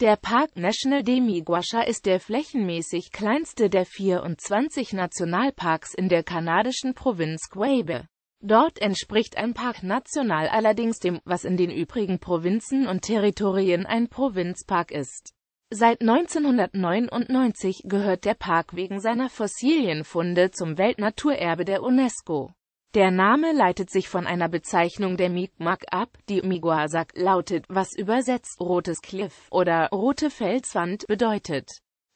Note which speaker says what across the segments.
Speaker 1: Der Park National de Miguasha ist der flächenmäßig kleinste der 24 Nationalparks in der kanadischen Provinz Quebec. Dort entspricht ein Park national allerdings dem, was in den übrigen Provinzen und Territorien ein Provinzpark ist. Seit 1999 gehört der Park wegen seiner Fossilienfunde zum Weltnaturerbe der UNESCO. Der Name leitet sich von einer Bezeichnung der Mi'kmaq ab, die Miguasak lautet, was übersetzt rotes Cliff oder rote Felswand bedeutet.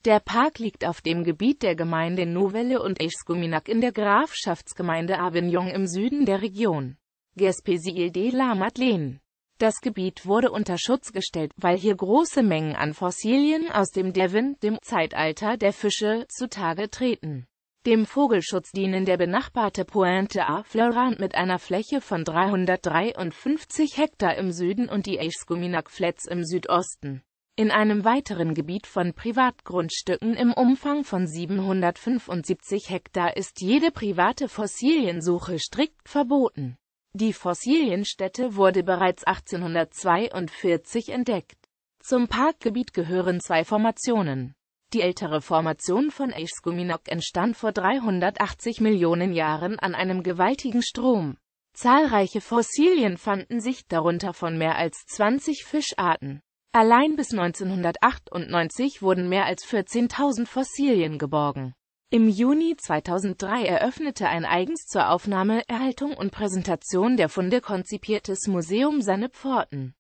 Speaker 1: Der Park liegt auf dem Gebiet der Gemeinde Nouvelle und Echskuminak in der Grafschaftsgemeinde Avignon im Süden der Region. Gespesil de la Madeleine. Das Gebiet wurde unter Schutz gestellt, weil hier große Mengen an Fossilien aus dem Devon, dem Zeitalter der Fische, zutage treten. Dem Vogelschutz dienen der benachbarte Pointe à Florent mit einer Fläche von 353 Hektar im Süden und die Eichskuminak Flats im Südosten. In einem weiteren Gebiet von Privatgrundstücken im Umfang von 775 Hektar ist jede private Fossiliensuche strikt verboten. Die Fossilienstätte wurde bereits 1842 entdeckt. Zum Parkgebiet gehören zwei Formationen. Die ältere Formation von Aeschyminok entstand vor 380 Millionen Jahren an einem gewaltigen Strom. Zahlreiche Fossilien fanden sich, darunter von mehr als 20 Fischarten. Allein bis 1998 wurden mehr als 14.000 Fossilien geborgen. Im Juni 2003 eröffnete ein eigens zur Aufnahme, Erhaltung und Präsentation der Funde konzipiertes Museum seine Pforten.